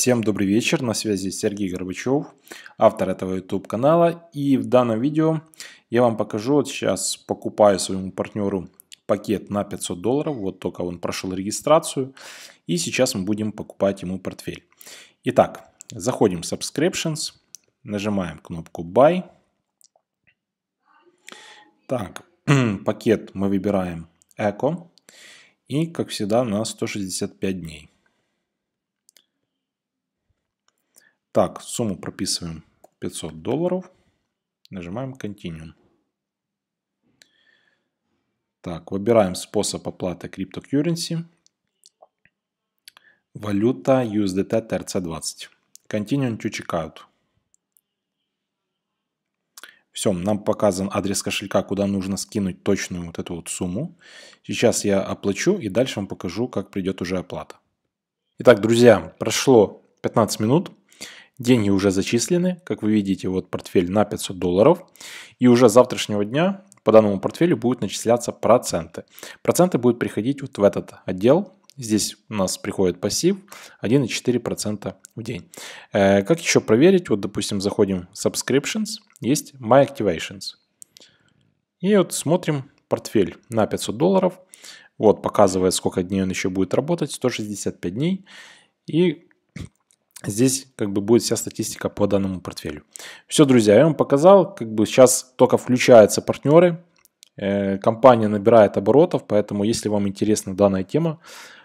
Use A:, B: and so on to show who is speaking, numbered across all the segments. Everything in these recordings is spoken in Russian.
A: Всем добрый вечер, на связи Сергей Горбачев, автор этого YouTube канала. И в данном видео я вам покажу, вот сейчас покупаю своему партнеру пакет на 500 долларов, вот только он прошел регистрацию. И сейчас мы будем покупать ему портфель. Итак, заходим в Subscriptions, нажимаем кнопку Buy. Так, пакет мы выбираем Eco. И, как всегда, на 165 дней. Так, сумму прописываем 500 долларов. Нажимаем Continue. Так, выбираем способ оплаты cryptocurrency. Валюта USDT TRC20. Continue to checkout. Все, нам показан адрес кошелька, куда нужно скинуть точную вот эту вот сумму. Сейчас я оплачу и дальше вам покажу, как придет уже оплата. Итак, друзья, прошло 15 минут. Деньги уже зачислены, как вы видите, вот портфель на 500 долларов. И уже с завтрашнего дня по данному портфелю будут начисляться проценты. Проценты будут приходить вот в этот отдел. Здесь у нас приходит пассив 1,4% в день. Э, как еще проверить? Вот, допустим, заходим в Subscriptions, есть My Activations. И вот смотрим портфель на 500 долларов. Вот показывает, сколько дней он еще будет работать, 165 дней. И Здесь как бы будет вся статистика по данному портфелю. Все, друзья, я вам показал. Как бы сейчас только включаются партнеры. Э, компания набирает оборотов, поэтому если вам интересна данная тема,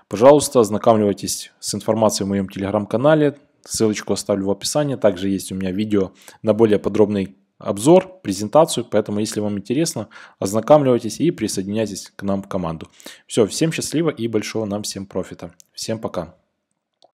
A: пожалуйста, ознакомьтесь с информацией в моем телеграм-канале. Ссылочку оставлю в описании. Также есть у меня видео на более подробный обзор, презентацию. Поэтому, если вам интересно, ознакомьтесь и присоединяйтесь к нам в команду. Все, всем счастливо и большого нам всем профита. Всем пока.